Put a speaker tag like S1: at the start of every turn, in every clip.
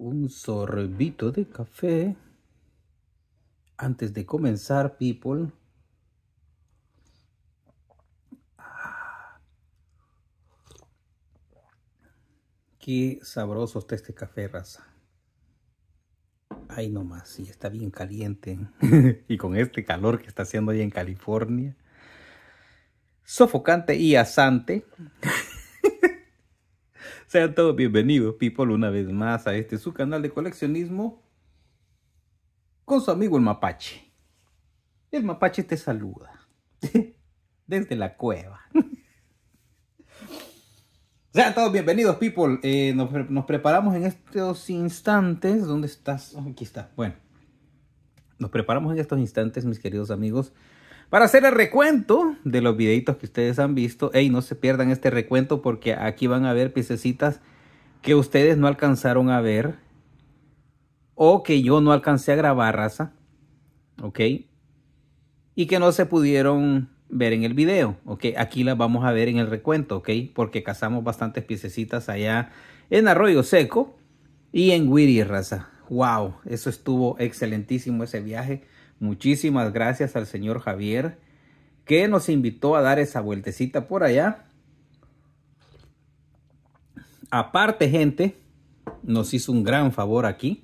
S1: un sorbito de café antes de comenzar, people. Ah. Qué sabroso está este café, raza. Ay, nomás, y está bien caliente. y con este calor que está haciendo ahí en California. Sofocante y asante. Sean todos bienvenidos, people, una vez más a este su canal de coleccionismo con su amigo el mapache. El mapache te saluda desde la cueva. Sean todos bienvenidos, people. Eh, nos, preparamos en estos instantes. ¿Dónde estás? aquí está. Bueno, nos preparamos en estos instantes, mis queridos amigos, para hacer el recuento de los videitos que ustedes han visto, hey, no se pierdan este recuento porque aquí van a ver piececitas que ustedes no alcanzaron a ver o que yo no alcancé a grabar, raza, ¿ok? Y que no se pudieron ver en el video, ¿ok? Aquí las vamos a ver en el recuento, ¿ok? Porque cazamos bastantes piececitas allá en Arroyo Seco y en Wiri, raza. ¡Wow! Eso estuvo excelentísimo ese viaje Muchísimas gracias al señor Javier que nos invitó a dar esa vueltecita por allá. Aparte, gente, nos hizo un gran favor aquí.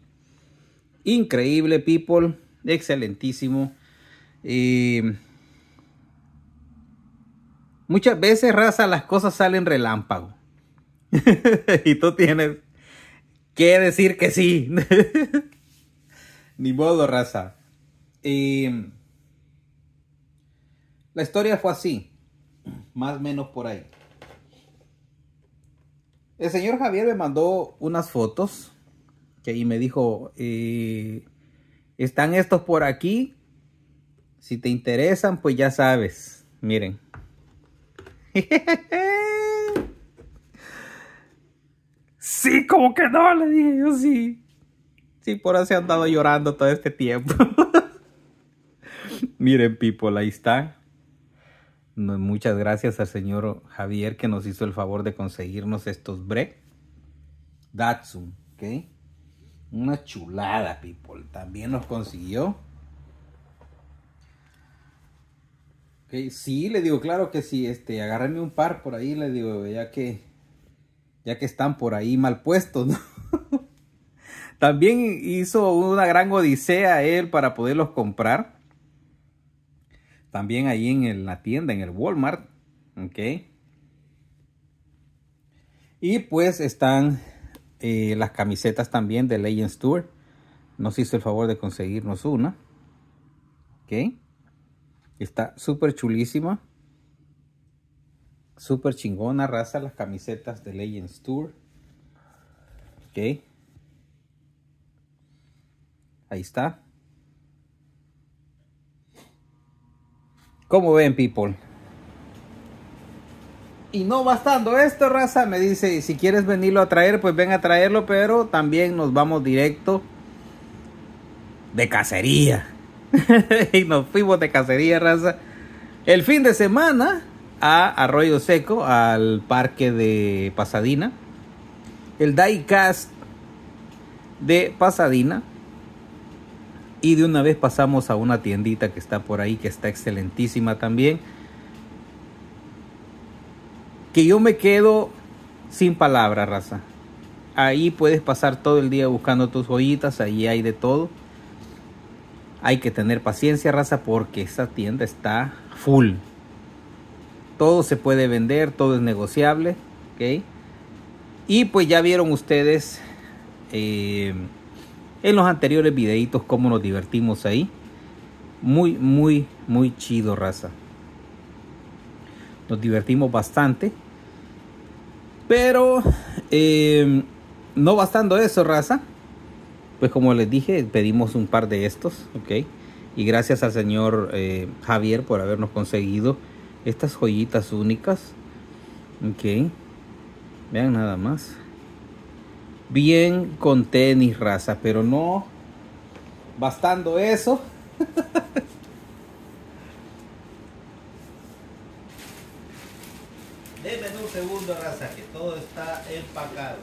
S1: Increíble, people. Excelentísimo. muchas veces, raza, las cosas salen relámpago. y tú tienes que decir que sí. Ni modo, raza la historia fue así, más o menos por ahí. El señor Javier me mandó unas fotos Y me dijo, eh, están estos por aquí, si te interesan, pues ya sabes, miren. sí, como que no, le dije yo sí. Sí, por así andado llorando todo este tiempo. Miren, people, ahí está. Muchas gracias al señor Javier que nos hizo el favor de conseguirnos estos break. Datsun, ¿ok? Una chulada, people. También nos consiguió. Ok, sí, le digo, claro que sí, este, agárrenme un par por ahí, le digo, ya que, ya que están por ahí mal puestos, También hizo una gran odisea él para poderlos comprar. También ahí en la tienda, en el Walmart. Ok. Y pues están eh, las camisetas también de Legends Tour. Nos hizo el favor de conseguirnos una. Ok. Está súper chulísima. Súper chingona raza las camisetas de Legends Tour. Ok. Ahí está. ¿Cómo ven, people. Y no bastando esto, raza, me dice, si quieres venirlo a traer, pues ven a traerlo, pero también nos vamos directo de cacería. y nos fuimos de cacería, raza. El fin de semana a Arroyo Seco, al parque de Pasadena. El diecast de Pasadena y de una vez pasamos a una tiendita que está por ahí, que está excelentísima también. Que yo me quedo sin palabras, raza. Ahí puedes pasar todo el día buscando tus joyitas, ahí hay de todo. Hay que tener paciencia, raza, porque esa tienda está full. Todo se puede vender, todo es negociable, ¿ok? Y pues ya vieron ustedes... Eh, en los anteriores videitos cómo nos divertimos ahí. Muy, muy, muy chido, raza. Nos divertimos bastante. Pero em, no bastando eso, raza. Pues como les dije, pedimos un par de estos, ¿ok? Y gracias al señor eh, Javier por habernos conseguido estas joyitas únicas. Ok. Vean nada más bien con tenis, raza, pero no bastando eso. Deme un segundo, raza, que todo está empacado.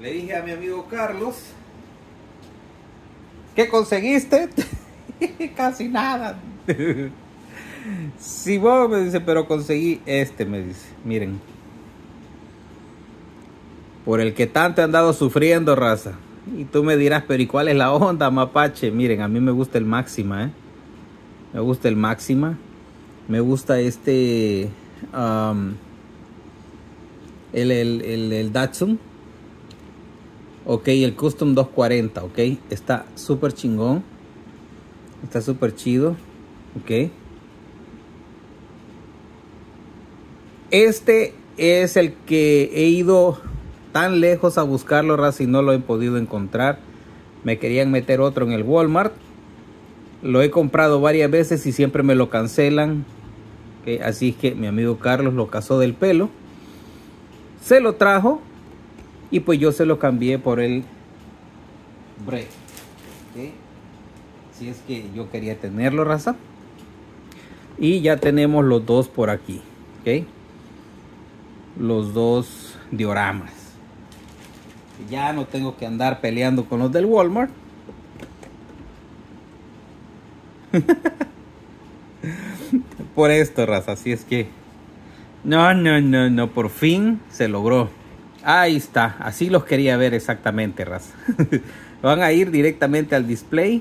S1: Le dije a mi amigo Carlos, ¿qué conseguiste? Casi nada. Si vos me dice, pero conseguí este, me dice. Miren por el que tanto he andado sufriendo, raza. Y tú me dirás, pero ¿y cuál es la onda, mapache? Miren, a mí me gusta el máxima, ¿eh? Me gusta el máxima. Me gusta este... el, el Datsun. Ok, el Custom 240, ok. Está súper chingón. Está súper chido. Ok. Este es el que he ido lejos a buscarlo, Raza, y no lo he podido encontrar. Me querían meter otro en el Walmart. Lo he comprado varias veces y siempre me lo cancelan. Así que mi amigo Carlos lo cazó del pelo. Se lo trajo y pues yo se lo cambié por el Bre. Si es que yo quería tenerlo, raza. Y ya tenemos los dos por aquí. Los dos dioramas. Ya no tengo que andar peleando con los del Walmart. por esto, raza. Así es que. No, no, no, no. Por fin se logró. Ahí está. Así los quería ver exactamente, raza. Van a ir directamente al display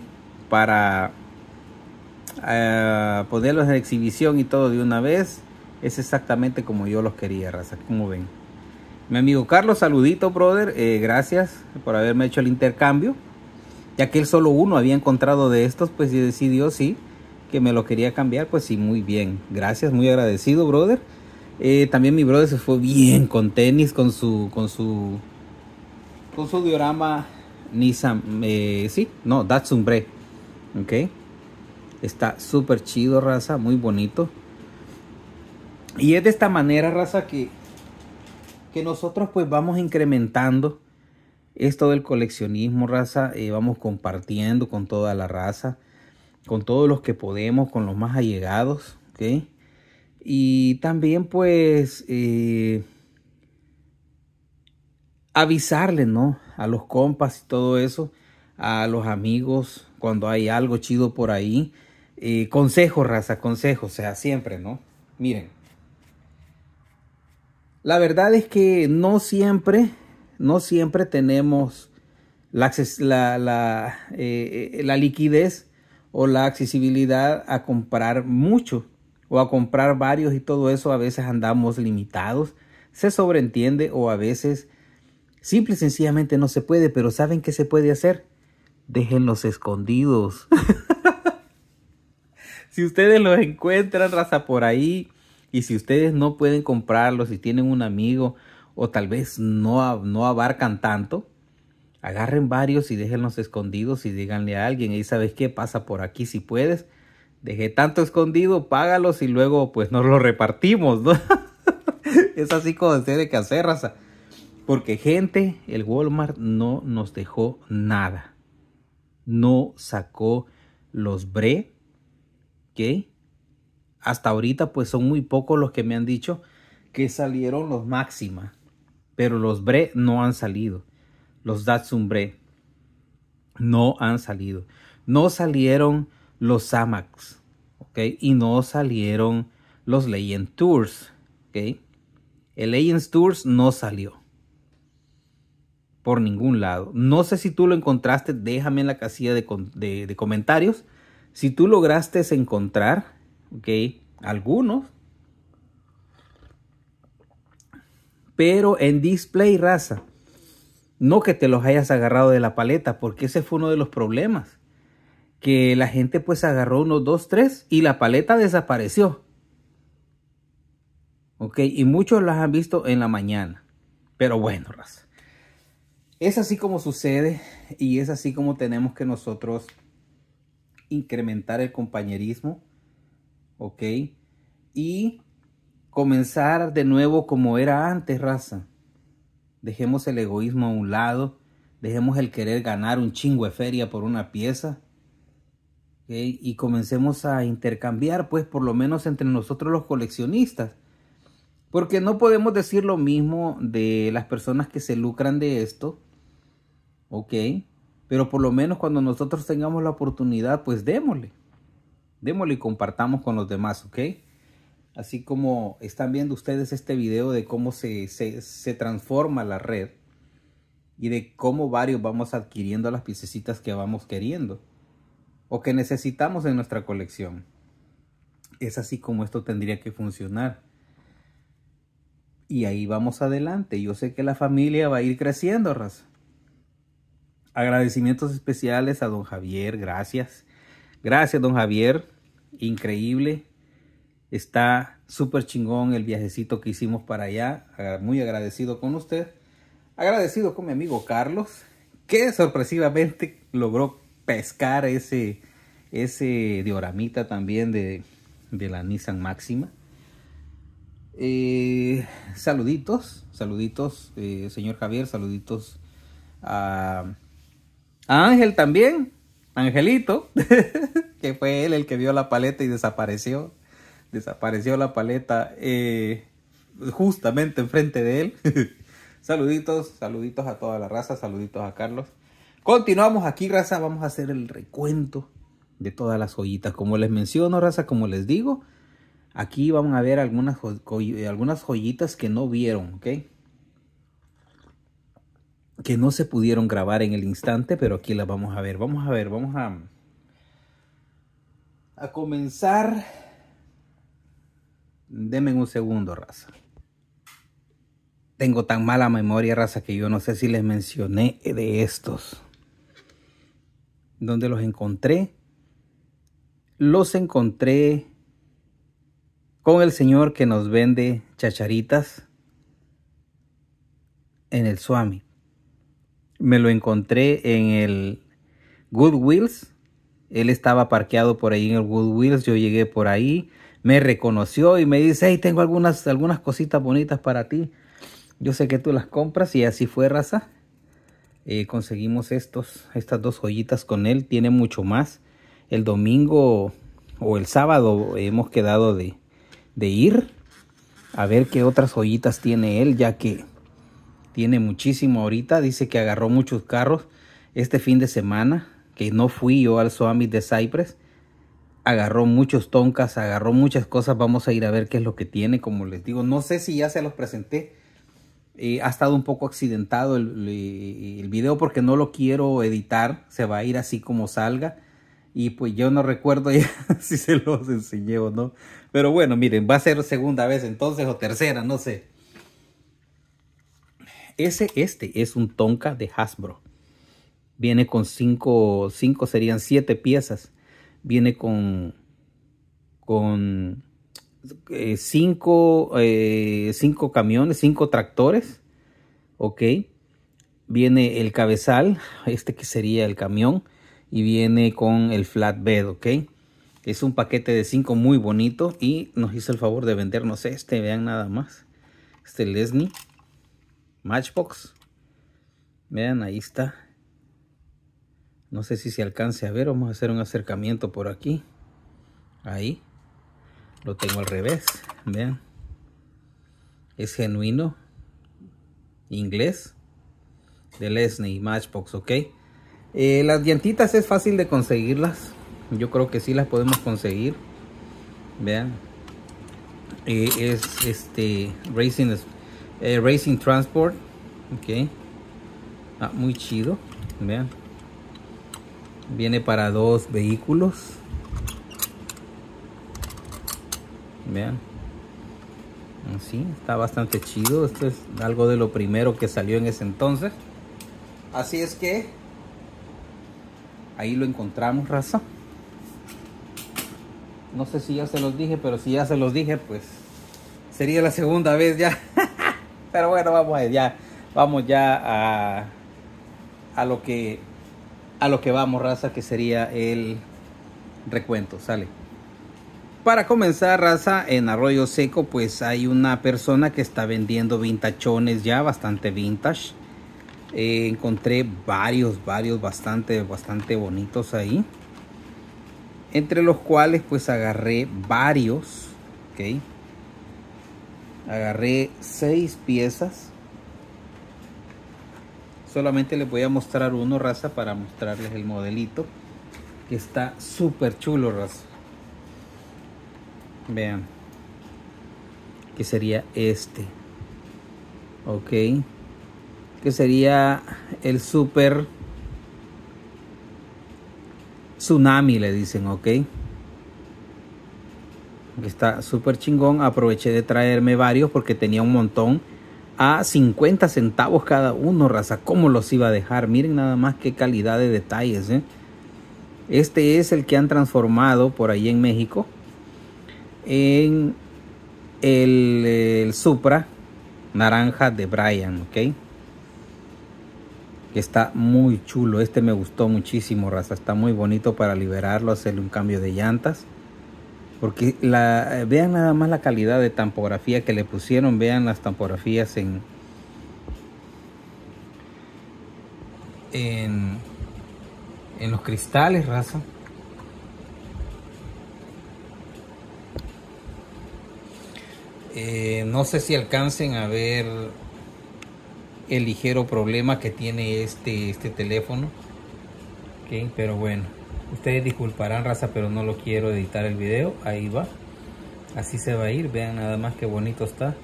S1: para eh, ponerlos en exhibición y todo de una vez. Es exactamente como yo los quería, raza. Como ven. Mi amigo Carlos, saludito, brother. Eh, gracias por haberme hecho el intercambio. Ya que él solo uno había encontrado de estos, pues decidió sí, que me lo quería cambiar. Pues sí, muy bien. Gracias, muy agradecido, brother. Eh, también mi brother se fue bien con tenis, con su, con su, con su diorama Nissan. Eh, sí, no, that's Bre. Ok. Está súper chido, raza, muy bonito. Y es de esta manera, raza, que nosotros pues vamos incrementando esto del coleccionismo, raza, eh, vamos compartiendo con toda la raza, con todos los que podemos, con los más allegados, ¿ok? Y también pues eh, avisarle avisarles, ¿no? A los compas y todo eso, a los amigos, cuando hay algo chido por ahí. Eh, consejo raza, consejo, o sea, siempre, ¿no? Miren, la verdad es que no siempre, no siempre tenemos eh, la, liquidez o la accesibilidad a comprar mucho o a comprar varios y todo eso a veces andamos limitados, se sobreentiende o a veces simple y sencillamente no se puede, pero ¿saben qué se puede hacer? Déjenlos escondidos. si ustedes los encuentran, raza, por ahí, y si ustedes no pueden comprarlo, si tienen un amigo o tal vez no, no abarcan tanto, agarren varios y déjenlos escondidos y díganle a alguien, y sabes qué, pasa por aquí si puedes. deje tanto escondido, págalos y luego pues nos lo repartimos, es así como se debe hacer, raza. Porque gente, el Walmart no nos dejó nada. No sacó los bre, ¿ok? hasta ahorita pues son muy pocos los que me han dicho que salieron los máxima, pero los bre no han salido, los Datsun bre no han salido, no salieron los Samax, ok, y no salieron los Legend Tours, ok, el Legends Tours no salió por ningún lado. No sé si tú lo encontraste, déjame en la casilla de, de comentarios. Si tú lograste encontrar ¿ok? Algunos. Pero en display raza. No que te los hayas agarrado de la paleta, porque ese fue uno de los problemas. Que la gente pues agarró unos dos, tres y la paleta desapareció. ¿Ok? Y muchos las han visto en la mañana. Pero bueno, raza. Es así como sucede y es así como tenemos que nosotros incrementar el compañerismo ¿ok? Y comenzar de nuevo como era antes, raza. Dejemos el egoísmo a un lado, dejemos el querer ganar un chingo de feria por una pieza. Y comencemos a intercambiar, pues por lo menos entre nosotros los coleccionistas. Porque no podemos decir lo mismo de las personas que se lucran de esto. ¿Ok? Pero por lo menos cuando nosotros tengamos la oportunidad, pues démosle démoslo y compartamos con los demás, ¿ok? Así como están viendo ustedes este video de cómo se, se, transforma la red y de cómo varios vamos adquiriendo las piececitas que vamos queriendo o que necesitamos en nuestra colección. Es así como esto tendría que funcionar. Y ahí vamos adelante. Yo sé que la familia va a ir creciendo, Raza. Agradecimientos especiales a don Javier, gracias. Gracias, don Javier. Increíble. Está súper chingón el viajecito que hicimos para allá. Muy agradecido con usted. Agradecido con mi amigo Carlos, que sorpresivamente logró pescar ese, ese dioramita también de, la Nissan Máxima. Eh, saluditos, saluditos, eh, señor Javier, saluditos a, a Ángel también. Angelito, que fue él el que vio la paleta y desapareció. Desapareció la paleta eh, justamente enfrente de él. saluditos, saluditos a toda la raza, saluditos a Carlos. Continuamos aquí, raza. Vamos a hacer el recuento de todas las joyitas. Como les menciono, raza, como les digo, aquí vamos a ver algunas, algunas joyitas que no vieron, ¿ok? que no se pudieron grabar en el instante, pero aquí las vamos a ver. Vamos a ver, vamos a, a comenzar. Denme un segundo, raza. Tengo tan mala memoria, raza, que yo no sé si les mencioné de estos. ¿Dónde los encontré? Los encontré con el señor que nos vende chacharitas en el Suami me lo encontré en el Goodwills. Él estaba parqueado por ahí en el Goodwills. Yo llegué por ahí. Me reconoció y me dice, hey, tengo algunas, algunas cositas bonitas para ti. Yo sé que tú las compras y así fue, raza. Eh, conseguimos estos, estas dos joyitas con él. Tiene mucho más. El domingo o el sábado hemos quedado de, de ir a ver qué otras joyitas tiene él, ya que tiene muchísimo ahorita. Dice que agarró muchos carros este fin de semana, que no fui yo al zoami de Cypress. Agarró muchos toncas, agarró muchas cosas. Vamos a ir a ver qué es lo que tiene. Como les digo, no sé si ya se los presenté. Eh, ha estado un poco accidentado el, video porque no lo quiero editar. Se va a ir así como salga. Y pues yo no recuerdo si se los enseñé o no. Pero bueno, miren, va a ser segunda vez entonces o tercera, no sé. Ese, este es un Tonka de Hasbro. Viene con 5, 5 serían 7 piezas. Viene con, con 5 eh, eh, camiones, 5 tractores. Ok. Viene el cabezal, este que sería el camión. Y viene con el flatbed, ok. Es un paquete de 5 muy bonito y nos hizo el favor de vendernos este, vean nada más. Este Lesney Matchbox. Vean, ahí está. No sé si se alcance a ver. Vamos a hacer un acercamiento por aquí. Ahí. Lo tengo al revés. Vean. Es genuino. Inglés. De Lesney Matchbox, ¿ok? Eh, las dientitas es fácil de conseguirlas. Yo creo que sí las podemos conseguir. Vean. Eh, es este Racing eh, Racing Transport. Ok. Ah, muy chido. Vean. Viene para dos vehículos. Vean. Así, ah, está bastante chido. Esto es algo de lo primero que salió en ese entonces. Así es que ahí lo encontramos, raza. No sé si ya se los dije, pero si ya se los dije, pues sería la segunda vez ya. Pero bueno, vamos allá. Vamos ya a, lo que a lo que vamos, raza, que sería el recuento. Sale. Para comenzar, raza, en Arroyo Seco, pues hay una persona que está vendiendo vintachones ya, bastante vintage. Eh, encontré varios, varios, bastante, bastante bonitos ahí. Entre los cuales, pues agarré varios. ok agarré seis piezas solamente les voy a mostrar uno raza para mostrarles el modelito que está súper chulo raza vean que sería este ok que sería el super tsunami le dicen ok Está súper chingón. Aproveché de traerme varios porque tenía un montón a 50 centavos cada uno, raza. ¿Cómo los iba a dejar? Miren nada más qué calidad de detalles. ¿eh? Este es el que han transformado por ahí en México en el, el Supra naranja de Brian, ¿ok? Que está muy chulo. Este me gustó muchísimo, raza. Está muy bonito para liberarlo, hacerle un cambio de llantas. Porque la, eh, vean nada más la calidad de tampografía que le pusieron, vean las tampografías en, en, los cristales, raza. Eh, no sé si alcancen a ver el ligero problema que tiene este, este teléfono. pero bueno. Ustedes disculparán raza, pero no lo quiero editar el video. Ahí va. Así se va a ir. Vean nada más qué bonito está.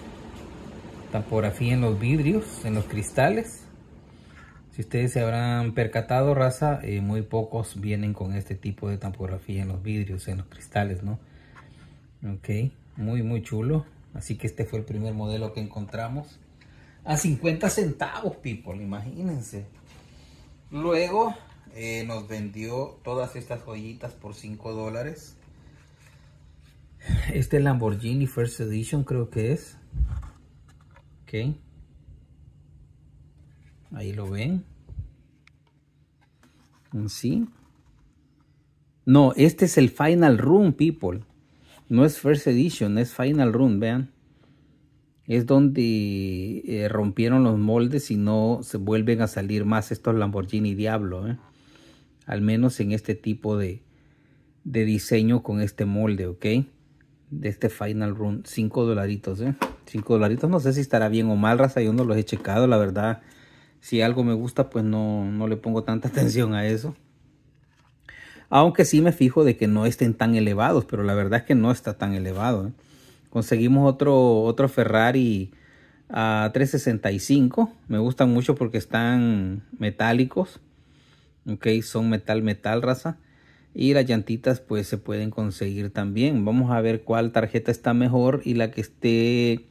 S1: Tampografía en los vidrios, en los cristales. Si ustedes se habrán percatado, raza, eh, muy pocos vienen con este tipo de tampografía en los vidrios, en los cristales, ¿no? Ok, muy, muy chulo. Así que este fue el primer modelo que encontramos. A 50 centavos, people, imagínense. Luego eh, nos vendió todas estas joyitas por 5 dólares. Este Lamborghini First Edition creo que es. Ok. Ahí lo ven. Mm, sí. No, este es el Final Room, people. No es First Edition, es Final Room, vean. Es donde eh, rompieron los moldes y no se vuelven a salir más estos Lamborghini Diablo, eh al menos en este tipo de, diseño con este molde, ¿ok? De este Final Run, 5 dolaritos, ¿eh? 5 dolaritos, no sé si estará bien o mal, raza, yo no los he checado, la verdad, si algo me gusta, pues no, le pongo tanta atención a eso. Aunque sí me fijo de que no estén tan elevados, pero la verdad es que no está tan elevado. ¿eh? Conseguimos otro, otro Ferrari a 365, me gustan mucho porque están metálicos ok son metal metal raza y las llantitas pues se pueden conseguir también vamos a ver cuál tarjeta está mejor y la que esté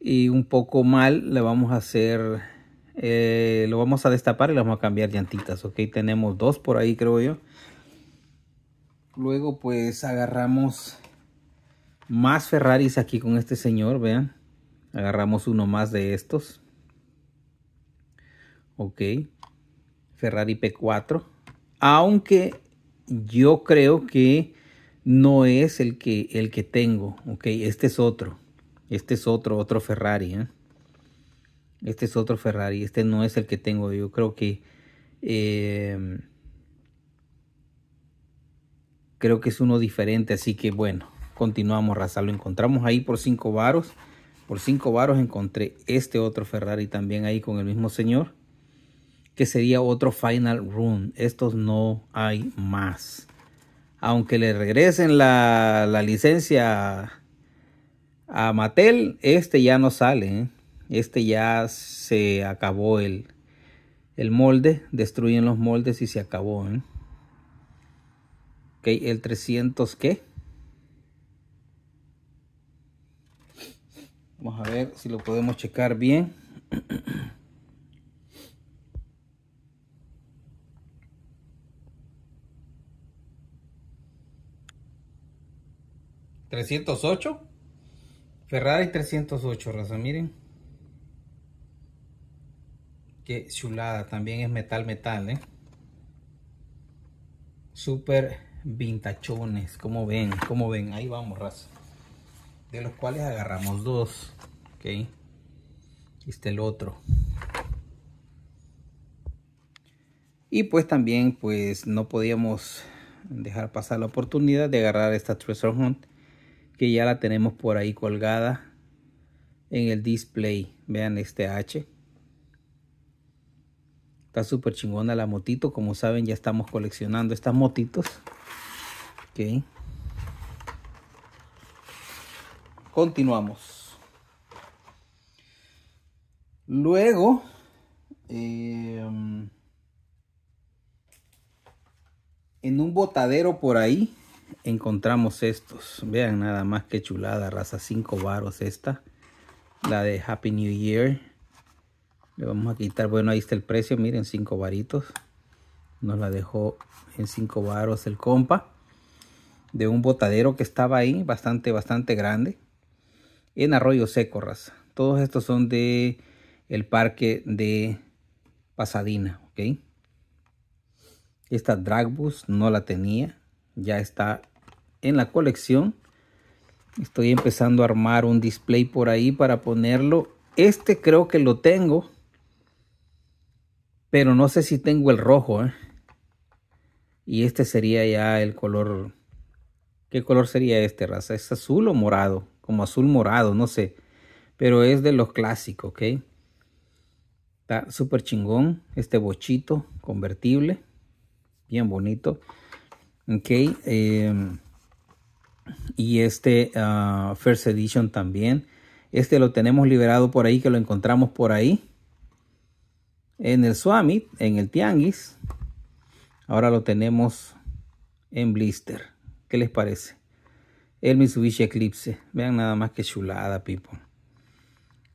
S1: y un poco mal le vamos a hacer eh, lo vamos a destapar y le vamos a cambiar llantitas ok tenemos dos por ahí creo yo luego pues agarramos más Ferraris aquí con este señor vean agarramos uno más de estos ok Ferrari P4, aunque yo creo que no es el que, el que tengo, ok, este es otro, este es otro, otro Ferrari, ¿eh? este es otro Ferrari, este no es el que tengo, yo creo que... Em, creo que es uno diferente, así que bueno, continuamos, raza. Lo encontramos ahí por 5 varos. Por 5 varos encontré este otro Ferrari también ahí con el mismo señor que sería otro Final Run. Estos no hay más. Aunque le regresen la, licencia a Mattel, este ya no sale. ¿eh? Este ya se acabó el, el molde. Destruyen los moldes y se acabó. ¿eh? el 300 qué? Vamos a ver si lo podemos checar bien. 308. Ferrari 308, raza, miren. Qué chulada, también es metal, metal, ¿eh? Súper vintachones, como ven, como ven, ahí vamos, raza. De los cuales agarramos dos, ¿ok? Aquí está el otro. Y pues también, pues no podíamos dejar pasar la oportunidad de agarrar esta Treasure Hunt que ya la tenemos por ahí colgada en el display. Vean este H. Está súper chingona la motito. Como saben, ya estamos coleccionando estas motitos. Ok. Continuamos. Luego. Em, en un botadero por ahí encontramos estos. Vean nada más que chulada, raza 5 varos esta. La de Happy New Year. Le vamos a quitar, bueno ahí está el precio, miren 5 varitos. Nos la dejó en 5 varos el compa. De un botadero que estaba ahí, bastante, bastante grande. En Arroyo Seco, raza. Todos estos son de el parque de Pasadena, ok. Esta Dragbus no la tenía ya está en la colección. Estoy empezando a armar un display por ahí para ponerlo. Este creo que lo tengo. Pero no sé si tengo el rojo. ¿eh? Y este sería ya el color. ¿Qué color sería este, raza? ¿Es azul o morado? Como azul morado, no sé. Pero es de los clásicos, ¿ok? Está súper chingón este bochito convertible. Bien bonito. Ok. Eh, y este ah, First Edition también. Este lo tenemos liberado por ahí, que lo encontramos por ahí. En el Swami, en el Tianguis. Ahora lo tenemos en blister. ¿Qué les parece? El Mitsubishi Eclipse. Vean nada más que chulada, people.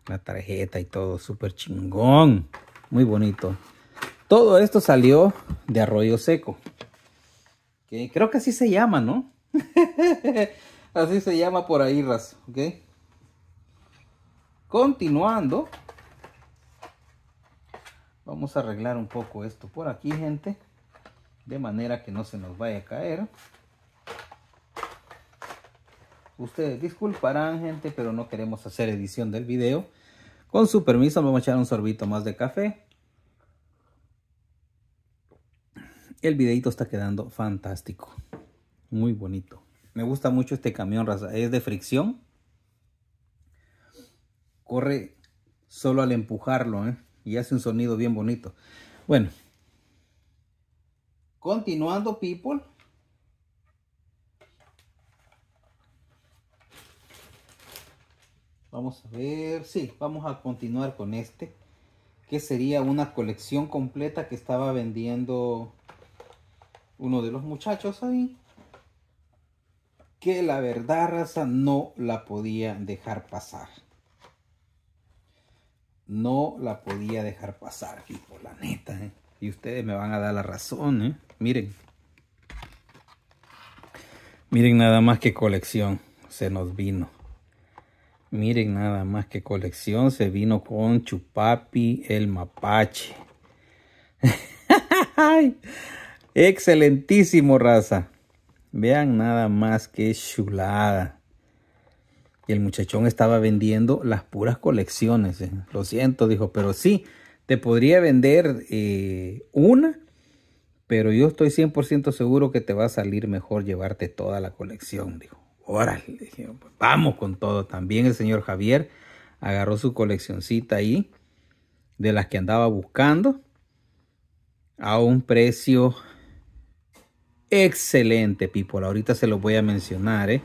S1: La tarjeta y todo, súper chingón. Muy bonito. Todo esto salió de Arroyo Seco. Creo que así se llama, ¿no? así se llama por ahí, Raz, ¿ok? Continuando. Vamos a arreglar un poco esto por aquí, gente. De manera que no se nos vaya a caer. Ustedes disculparán, gente, pero no queremos hacer edición del video. Con su permiso, vamos a echar un sorbito más de café. El videito está quedando fantástico. Muy bonito. Me gusta mucho este camión, raza. Es de fricción. Corre solo al empujarlo ¿eh? y hace un sonido bien bonito. Bueno. Continuando, people. Vamos a ver, sí, vamos a continuar con este, que sería una colección completa que estaba vendiendo uno de los muchachos ahí, que la verdad raza no la podía dejar pasar. No la podía dejar pasar, tipo, la neta. Eh. Y ustedes me van a dar la razón, ¿eh? Miren. Miren nada más que colección se nos vino. Miren nada más que colección se vino con Chupapi el mapache. Excelentísimo, raza. Vean nada más que chulada. Y el muchachón estaba vendiendo las puras colecciones. Eh. Lo siento, dijo, pero sí, te podría vender eh, una, pero yo estoy 100% seguro que te va a salir mejor llevarte toda la colección. Dijo, órale, vamos con todo. También el señor Javier agarró su coleccioncita ahí, de las que andaba buscando, a un precio excelente, people. Ahorita se los voy a mencionar. Eh.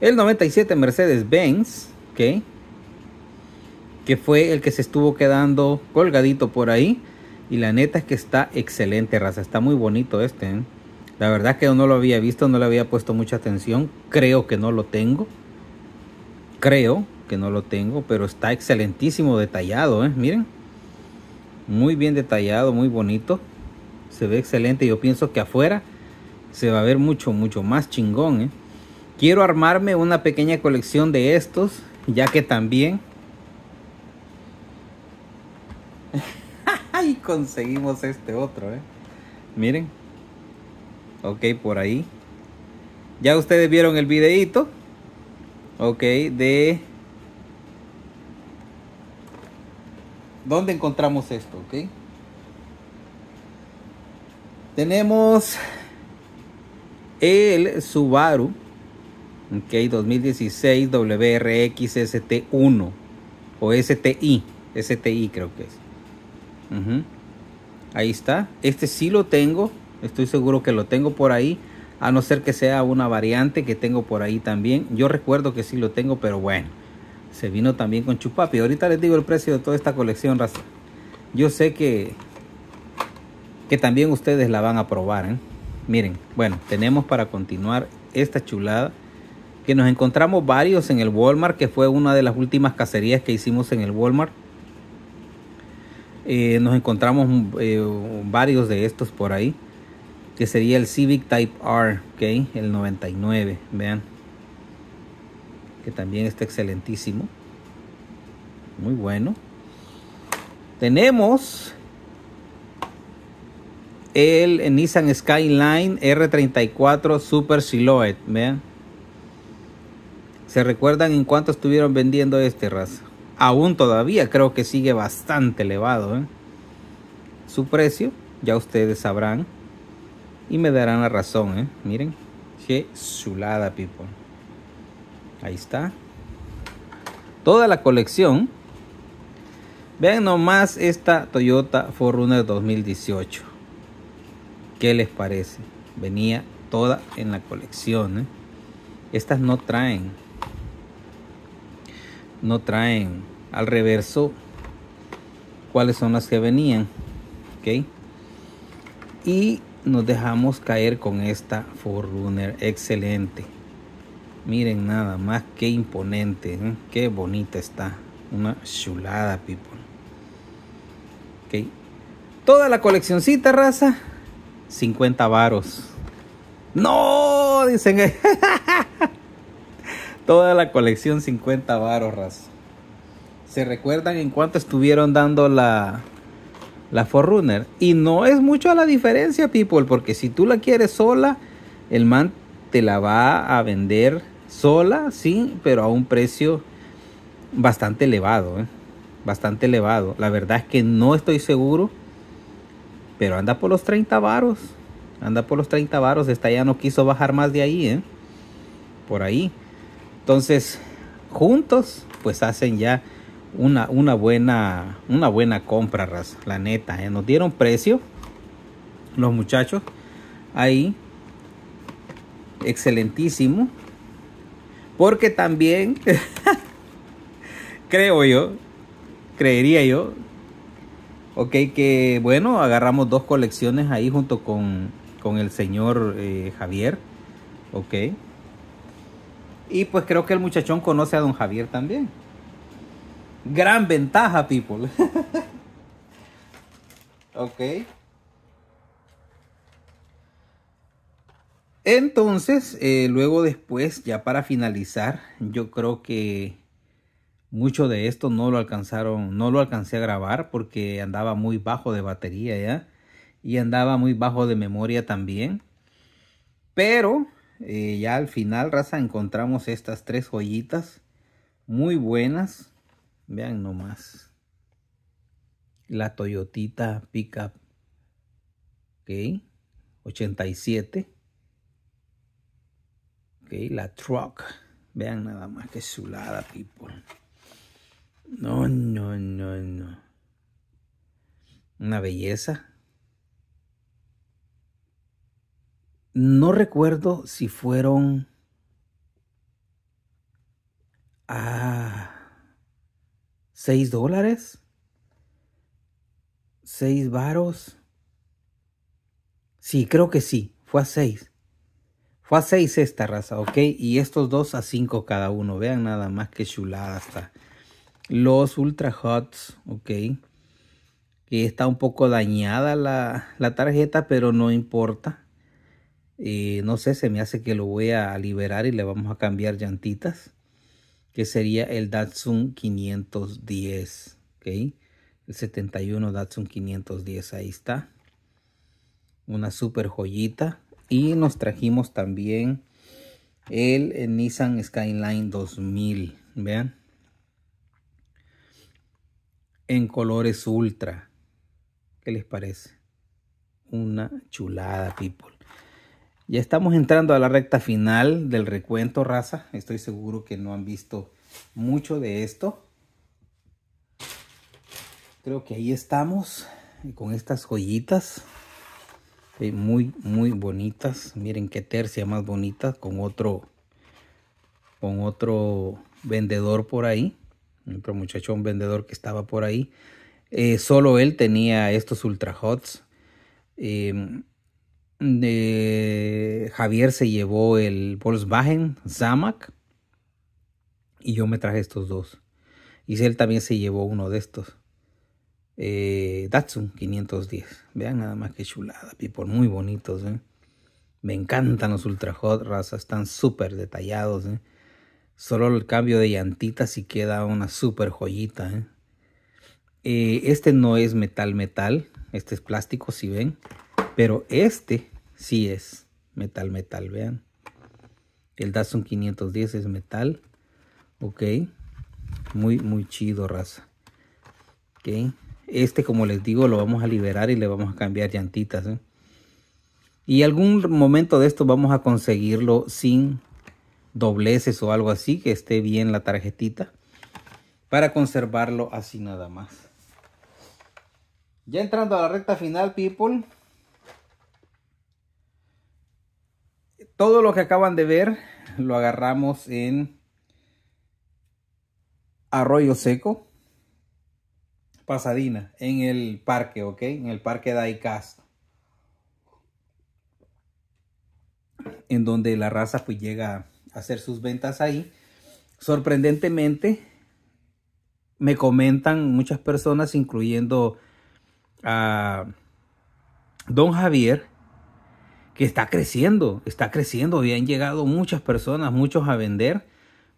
S1: El 97 Mercedes-Benz, Que fue el que se estuvo quedando colgadito por ahí. Y la neta es que está excelente, raza. Está muy bonito este. Eh. La verdad que no lo había visto, no le había puesto mucha atención. Creo que no lo tengo. Creo que no lo tengo, pero está excelentísimo detallado, ¿eh? Miren. Muy bien detallado, muy bonito. Se ve excelente. Yo pienso que afuera se va a ver mucho, mucho más chingón. ¿eh? Quiero armarme una pequeña colección de estos, ya que también... y conseguimos este otro, ¿eh? Miren. Ok, por ahí. Ya ustedes vieron el videito. Ok, de... ¿Dónde encontramos esto? Ok. Tenemos el Subaru Ok, 2016 WRX ST1 o STI, STI creo que es. Ahí está. Este sí lo tengo. Estoy seguro que lo tengo por ahí. A no ser que sea una variante que tengo por ahí también. Yo recuerdo que sí lo tengo, pero bueno. Se vino también con chupapi. Ahorita les digo el precio de toda esta colección, raza. Yo sé que, que también ustedes la van a probar. ¿eh? Miren, bueno, tenemos para continuar esta chulada que nos encontramos varios en el Walmart, que fue una de las últimas cacerías que hicimos en el Walmart. Eh, nos encontramos eh, varios de estos por ahí, que sería el Civic Type R, okay, el 99, vean, que también está excelentísimo, muy bueno. Tenemos el Nissan Skyline R34 Super Silhouette. ¿Vean? ¿Se recuerdan en cuánto estuvieron vendiendo este raza? Aún todavía creo que sigue bastante elevado. ¿eh? Su precio, ya ustedes sabrán. Y me darán la razón. ¿eh? Miren, qué chulada, people. Ahí está. Toda la colección Vean nomás esta Toyota Forerunner 2018. ¿Qué les parece? Venía toda en la colección. ¿eh? Estas no traen. No traen al reverso cuáles son las que venían. ¿Ok? Y nos dejamos caer con esta Forerunner. Excelente. Miren nada más que imponente. ¿eh? Qué bonita está. Una chulada, people. ¿Ok? Toda la coleccioncita, raza 50 varos. No, dicen. Toda la colección 50 varos, ¿Se recuerdan en cuanto estuvieron dando la la Forerunner y no es mucho la diferencia, people, porque si tú la quieres sola, el man te la va a vender sola, sí, pero a un precio bastante elevado, ¿eh? bastante elevado. La verdad es que no estoy seguro pero anda por los 30 varos. Anda por los 30 varos. Esta ya no quiso bajar más de ahí, ¿eh? Por ahí. Entonces, juntos, pues hacen ya una, una, buena, una buena compra, La neta, ¿eh? Nos dieron precio los muchachos. Ahí. Excelentísimo. Porque también, creo yo, creería yo, Ok, que bueno, agarramos dos colecciones ahí junto con, el señor eh, Javier. Ok. Y pues creo que el muchachón conoce a don Javier también. Gran ventaja, people. ok. Entonces, eh, luego después, ya para finalizar, yo creo que mucho de esto no lo alcanzaron, no lo alcancé a grabar porque andaba muy bajo de batería ya y andaba muy bajo de memoria también. Pero eh, ya al final, raza, encontramos estas tres joyitas muy buenas. Vean nomás. La Toyotita Pickup. Ok. 87. Ok. La Truck. Vean nada más que chulada, people. No, no, no, no. Una belleza. No recuerdo si fueron... Ah... ¿Seis dólares, ¿Seis varos. Sí, creo que sí, fue a seis. Fue a seis esta raza, ¿ok? Y estos dos a cinco cada uno. Vean nada más que chulada está los Ultra Hots, ok. Que está un poco dañada la, la tarjeta, pero no importa. Eh, no sé, se me hace que lo voy a liberar y le vamos a cambiar llantitas. Que sería el Datsun 510, ok. El 71 Datsun 510, ahí está. Una super joyita. Y nos trajimos también el Nissan Skyline 2000, vean en colores ultra. ¿Qué les parece? Una chulada, people. Ya estamos entrando a la recta final del recuento, raza. Estoy seguro que no han visto mucho de esto. Creo que ahí estamos con estas joyitas eh, muy muy bonitas miren qué tercia más bonita con otro con otro vendedor por ahí otro muchacho, un vendedor que estaba por ahí. Eh, solo él tenía estos ultra hots. Em, Javier se llevó el Volkswagen ZAMAC y yo me traje estos dos. Y él también se llevó uno de estos. Eh, Datsun 510. Vean nada más que chulada, people. Muy bonitos. ¿eh? Me encantan los ultra hot razas. Están súper detallados. Solo el cambio de llantitas y queda una super joyita. ¿eh? Eh, este no es metal metal. Este es plástico, si ven. Pero este sí es metal metal, vean. El Datsun 510 es metal. Ok. Muy, muy chido, raza. Ok. Este, como les digo, lo vamos a liberar y le vamos a cambiar llantitas. ¿eh? Y algún momento de esto vamos a conseguirlo sin dobleces o algo así, que esté bien la tarjetita, para conservarlo así nada más. Ya entrando a la recta final, people, todo lo que acaban de ver lo agarramos en Arroyo Seco, pasadina, en el parque, ¿ok? En el parque Daikast, En donde la raza pues llega hacer sus ventas ahí. Sorprendentemente, me comentan muchas personas, incluyendo a don Javier, que está creciendo, está creciendo y han llegado muchas personas, muchos a vender,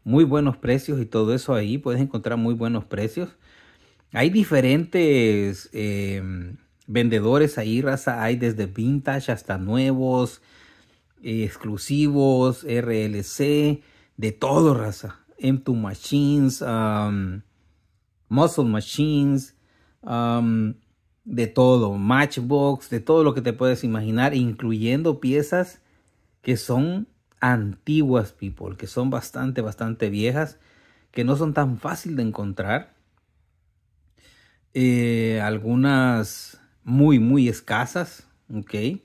S1: muy buenos precios y todo eso ahí, puedes encontrar muy buenos precios. Hay diferentes eh, vendedores ahí, raza, hay desde vintage hasta nuevos, exclusivos, RLC, de todo, raza. M2 Machines, um, Muscle Machines, um, de todo, Matchbox, de todo lo que te puedes imaginar, incluyendo piezas que son antiguas, people, que son bastante, bastante viejas, que no son tan fácil de encontrar. Eh, algunas muy, muy escasas, ok.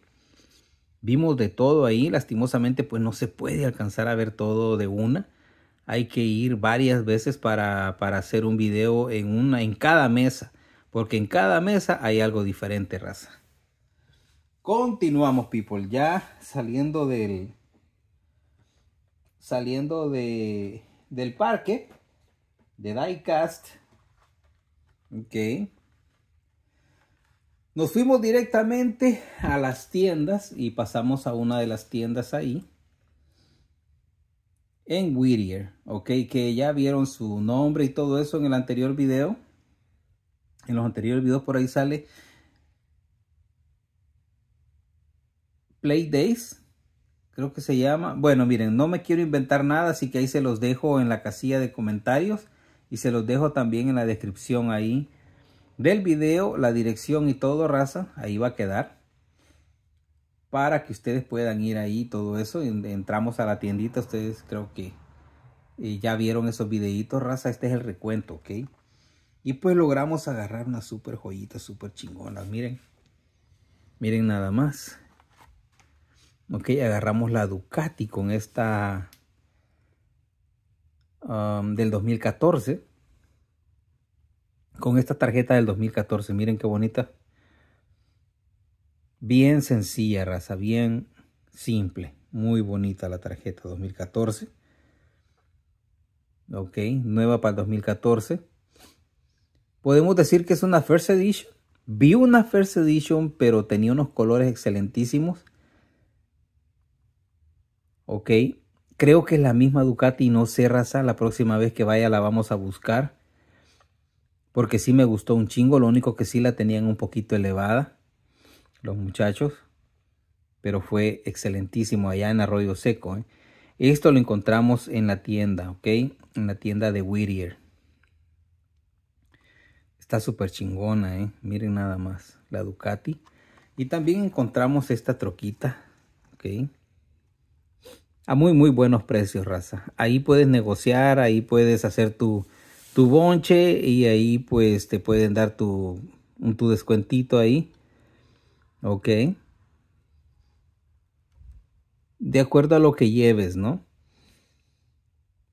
S1: Vimos de todo ahí, lastimosamente pues no se puede alcanzar a ver todo de una. Hay que ir varias veces para, para hacer un video en una, en cada mesa, porque en cada mesa hay algo diferente, raza. Continuamos, people, ya saliendo del saliendo de, del parque de Diecast. Ok. Nos fuimos directamente a las tiendas y pasamos a una de las tiendas ahí. En Whittier, ok, que ya vieron su nombre y todo eso en el anterior video. En los anteriores videos por ahí sale Play Days, creo que se llama. Bueno, miren, no me quiero inventar nada, así que ahí se los dejo en la casilla de comentarios y se los dejo también en la descripción ahí del video, la dirección y todo, raza, ahí va a quedar. Para que ustedes puedan ir ahí todo eso. Entramos a la tiendita, ustedes creo que eh, ya vieron esos videitos, raza. Este es el recuento, ¿ok? Y pues logramos agarrar una super joyita, super chingona. Miren, miren nada más. Ok, agarramos la Ducati con esta um, del 2014 con esta tarjeta del 2014. Miren qué bonita. Bien sencilla, raza. Bien simple. Muy bonita la tarjeta 2014. Ok, nueva para el 2014. Podemos decir que es una First Edition. Vi una First Edition, pero tenía unos colores excelentísimos. Ok, creo que es la misma Ducati no sé, raza. La próxima vez que vaya la vamos a buscar porque sí me gustó un chingo, lo único que sí la tenían un poquito elevada los muchachos, pero fue excelentísimo allá en Arroyo Seco. ¿eh? Esto lo encontramos en la tienda, ¿ok? En la tienda de Whittier. Está súper chingona, ¿eh? Miren nada más, la Ducati. Y también encontramos esta troquita, ¿ok? A muy, muy buenos precios, raza. Ahí puedes negociar, ahí puedes hacer tu, tu bonche y ahí pues te pueden dar tu, tu descuentito ahí. Ok. De acuerdo a lo que lleves, ¿no?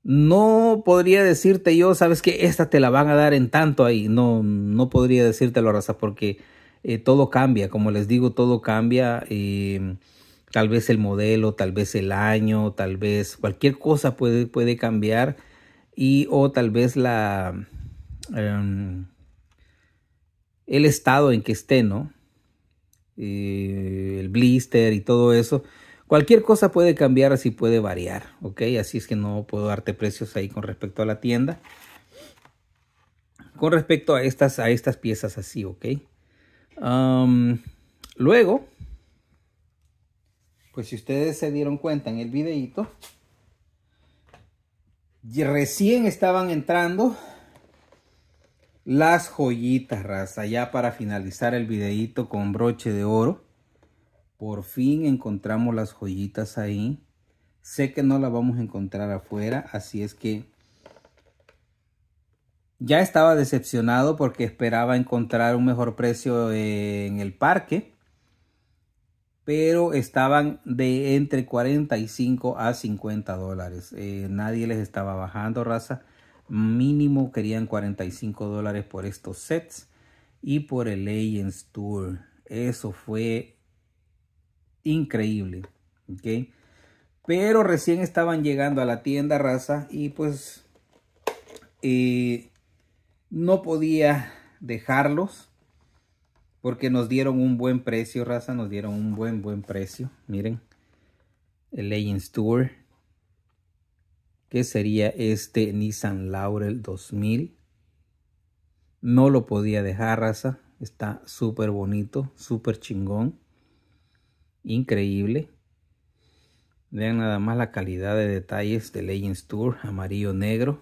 S1: No podría decirte yo, sabes que esta te la van a dar en tanto ahí. No, no podría decírtelo, raza, porque eh, todo cambia. Como les digo, todo cambia. Eh, tal vez el modelo, tal vez el año, tal vez cualquier cosa puede, puede cambiar y o tal vez la em, el estado en que esté, ¿no? Eh, el blister y todo eso. Cualquier cosa puede cambiar, así puede variar, ¿ok? Así es que no puedo darte precios ahí con respecto a la tienda. Con respecto a estas, a estas piezas así, ¿ok? luego, pues si ustedes se dieron cuenta en el videito, recién estaban entrando las joyitas, raza. Ya para finalizar el videito con broche de oro. Por fin encontramos las joyitas ahí. Sé que no las vamos a encontrar afuera, así es que ya estaba decepcionado porque esperaba encontrar un mejor precio en el parque pero estaban de entre 45 a 50 dólares. Eh, nadie les estaba bajando raza. Mínimo querían 45 dólares por estos sets y por el Legends Tour. Eso fue increíble. Pero recién estaban llegando a la tienda raza y pues eh, no podía dejarlos porque nos dieron un buen precio, raza. Nos dieron un buen, buen precio. Miren. El Legends Tour. Que sería este Nissan Laurel 2000. No lo podía dejar, raza. Está súper bonito. Súper chingón. Increíble. Vean nada más la calidad de detalles de Legends Tour. Amarillo-negro.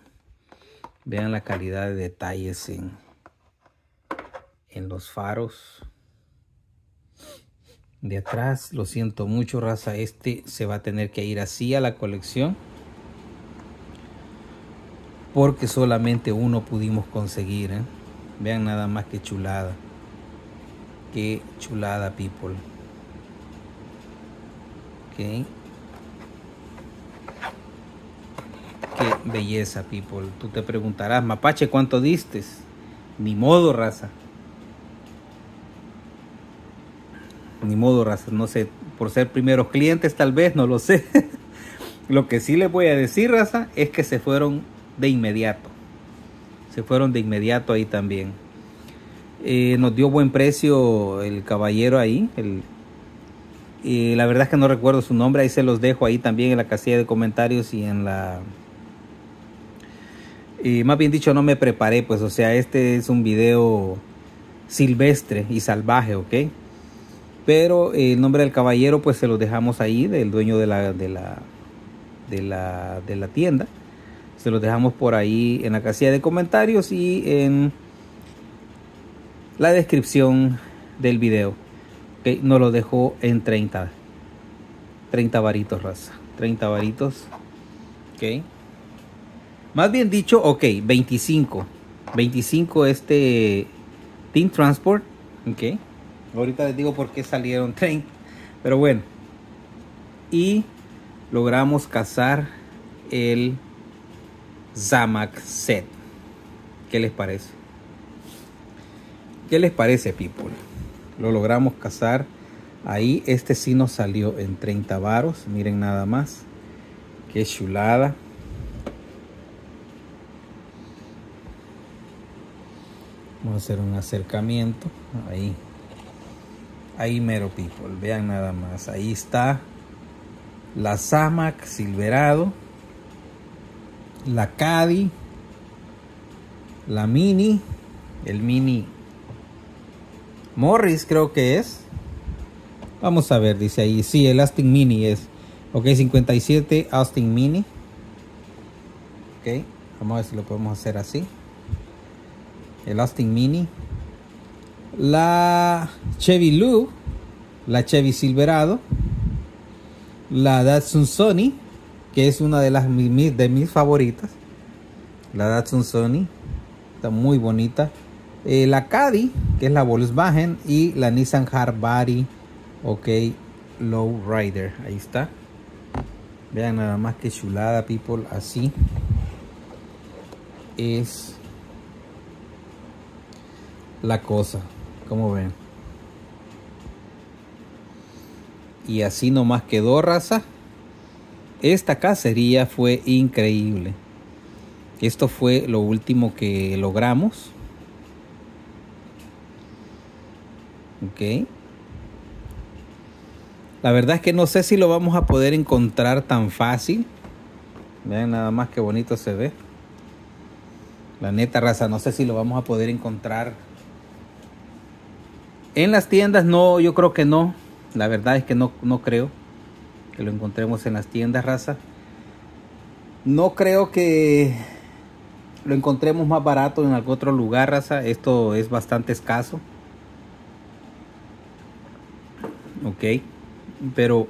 S1: Vean la calidad de detalles en en los faros de atrás. Lo siento mucho, raza. Este se va a tener que ir así a la colección. Porque solamente uno pudimos conseguir. ¿eh? Vean nada más que chulada. Qué chulada, people. Qué belleza, people. Tú te preguntarás, Mapache, ¿cuánto diste? Ni modo, raza. ni modo, raza, no sé, por ser primeros clientes tal vez, no lo sé. lo que sí les voy a decir, raza, es que se fueron de inmediato. Se fueron de inmediato ahí también. Eh, nos dio buen precio el caballero ahí. El, eh, la verdad es que no recuerdo su nombre, ahí se los dejo ahí también en la casilla de comentarios y en la... Y eh, más bien dicho, no me preparé, pues o sea, este es un video silvestre y salvaje, ¿ok? Pero el nombre del caballero, pues se lo dejamos ahí, del dueño de la, de la, de la, de la tienda. Se lo dejamos por ahí en la casilla de comentarios y en la descripción del video. que Nos lo dejó en 30. 30 varitos, raza. 30 varitos. Más bien dicho, ok, 25. 25 este Team Transport. Okay. Ahorita les digo por qué salieron 30. Pero bueno. Y logramos cazar el Zamax Set. ¿Qué les parece? ¿Qué les parece, people? Lo logramos cazar ahí. Este sí nos salió en 30 varos. Miren nada más. Qué chulada. Vamos a hacer un acercamiento. Ahí, Ahí mero people, vean nada más. Ahí está la Samac Silverado, la Caddy, la Mini, el Mini Morris creo que es. Vamos a ver, dice ahí. Sí, el lasting Mini es. Ok, 57 Austin Mini. Ok, vamos a ver si lo podemos hacer así. El Austin Mini la Chevy Lou, la Chevy Silverado, la Datsun Sony, que es una de las de mis favoritas. La Datsun Sony está muy bonita. Eh, la Caddy, que es la Volkswagen, y la Nissan Hardbody, ok, Lowrider. Ahí está. Vean nada más que chulada, people. Así es la cosa como ven. Y así nomás quedó raza. Esta cacería fue increíble. Esto fue lo último que logramos. Ok. La verdad es que no sé si lo vamos a poder encontrar tan fácil. Vean nada más qué bonito se ve. La neta raza, no sé si lo vamos a poder encontrar en las tiendas no, yo creo que no. La verdad es que no, creo que lo encontremos en las tiendas, raza. No creo que lo encontremos más barato en algún otro lugar, raza. Esto es bastante escaso. Ok. Pero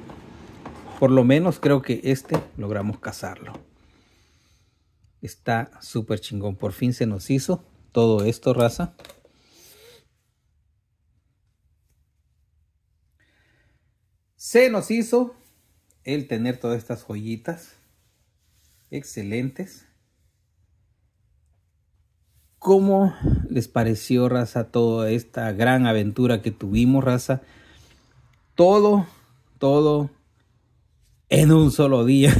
S1: por lo menos creo que este logramos cazarlo. Está súper chingón. Por fin se nos hizo todo esto, raza. se nos hizo el tener todas estas joyitas excelentes. ¿Cómo les pareció, raza, toda esta gran aventura que tuvimos, raza? Todo, todo en un solo día.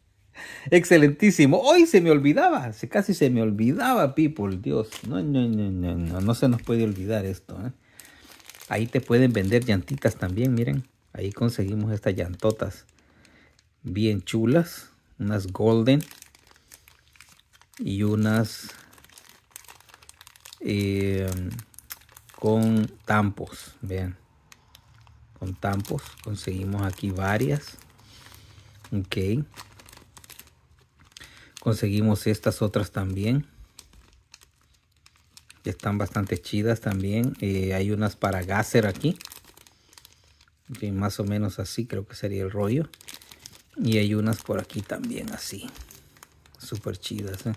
S1: Excelentísimo. Hoy se me olvidaba, se casi se me olvidaba, people. Dios, no, no, no, no, se nos puede olvidar esto. ¿eh? Ahí te pueden vender llantitas también, miren. Ahí conseguimos estas llantotas bien chulas. Unas golden y unas eh, con tampos. Vean, con tampos conseguimos aquí varias. Ok. Conseguimos estas otras también. Están bastante chidas también. Eh, hay unas para gasser aquí más o menos así creo que sería el rollo. Y hay unas por aquí también así. Súper chidas. ¿eh?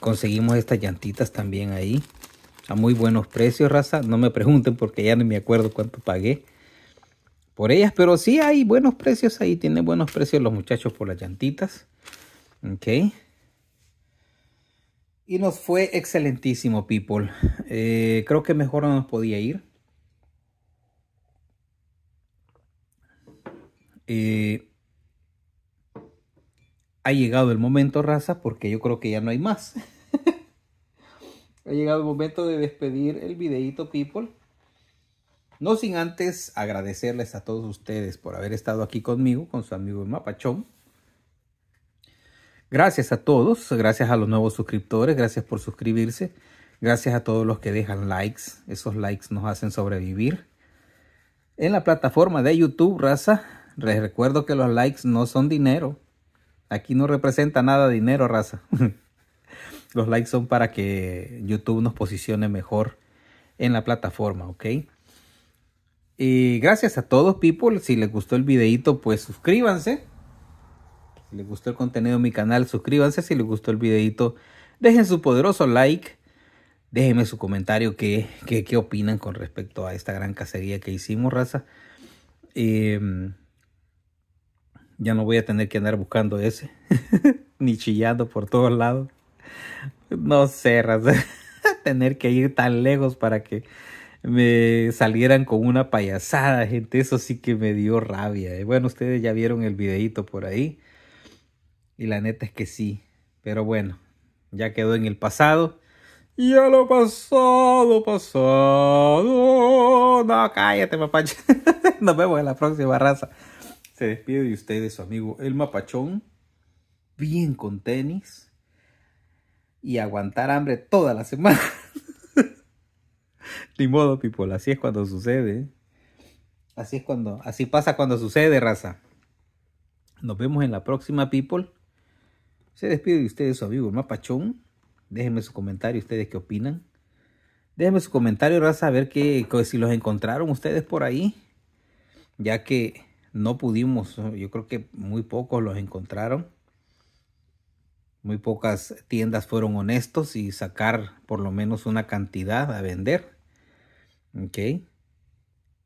S1: Conseguimos estas llantitas también ahí. A muy buenos precios, raza. No me pregunten porque ya no me acuerdo cuánto pagué por ellas. Pero sí hay buenos precios ahí. Tienen buenos precios los muchachos por las llantitas. Ok. Y nos fue excelentísimo, people. Eh, creo que mejor no nos podía ir ha llegado el momento, raza, porque yo creo que ya no hay más. ha llegado el momento de despedir el videito people. No sin antes agradecerles a todos ustedes por haber estado aquí conmigo, con su amigo el Mapachón. Gracias a todos, gracias a los nuevos suscriptores, gracias por suscribirse, gracias a todos los que dejan likes, esos likes nos hacen sobrevivir. En la plataforma de YouTube, raza, les recuerdo que los likes no son dinero. Aquí no representa nada dinero, raza. los likes son para que YouTube nos posicione mejor en la plataforma, ¿ok? Y gracias a todos, people. Si les gustó el videito, pues suscríbanse. Si les gustó el contenido de mi canal, suscríbanse. Si les gustó el videito, dejen su poderoso like. Déjenme su comentario qué, qué opinan con respecto a esta gran cacería que hicimos, raza. Eh, ya no voy a tener que andar buscando ese. Ni chillando por todos lados. No sé, raza. tener que ir tan lejos para que me salieran con una payasada, gente. Eso sí que me dio rabia. Y eh. bueno, ustedes ya vieron el videito por ahí. Y la neta es que sí. Pero bueno, ya quedó en el pasado. ya lo pasado, pasado. No, cállate, papá. Nos vemos en la próxima raza. Se despide de ustedes su amigo El Mapachón, bien con tenis y aguantar hambre toda la semana. Ni modo, people, así es cuando sucede. Así es cuando, así pasa cuando sucede, raza. Nos vemos en la próxima, people. Se despide de ustedes su amigo El Mapachón. Déjenme su comentario, ustedes qué opinan. Déjenme su comentario, raza, a ver si los encontraron ustedes por ahí. Ya que no pudimos, yo creo que muy pocos los encontraron. Muy pocas tiendas fueron honestos y sacar por lo menos una cantidad a vender. Ok.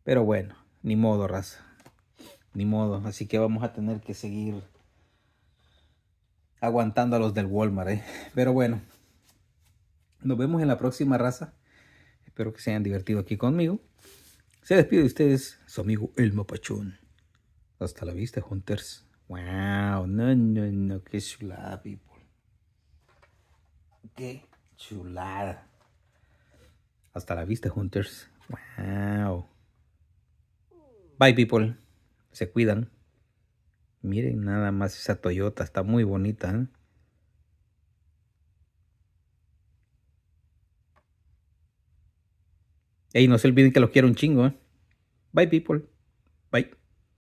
S1: Pero bueno, ni modo, raza. Ni modo. Así que vamos a tener que seguir aguantando a los del Walmart. ¿eh? Pero bueno, nos vemos en la próxima raza. Espero que se hayan divertido aquí conmigo. Se despide de ustedes su amigo El Mapachón. Hasta la vista, Hunters. Wow, no, no, no, qué chulada, people. Qué chulada. Hasta la vista, Hunters. Wow. Bye, people. Se cuidan. Miren nada más esa Toyota, está muy bonita. ¿eh? Ey, no se olviden que los quiero un chingo. ¿eh? Bye, people.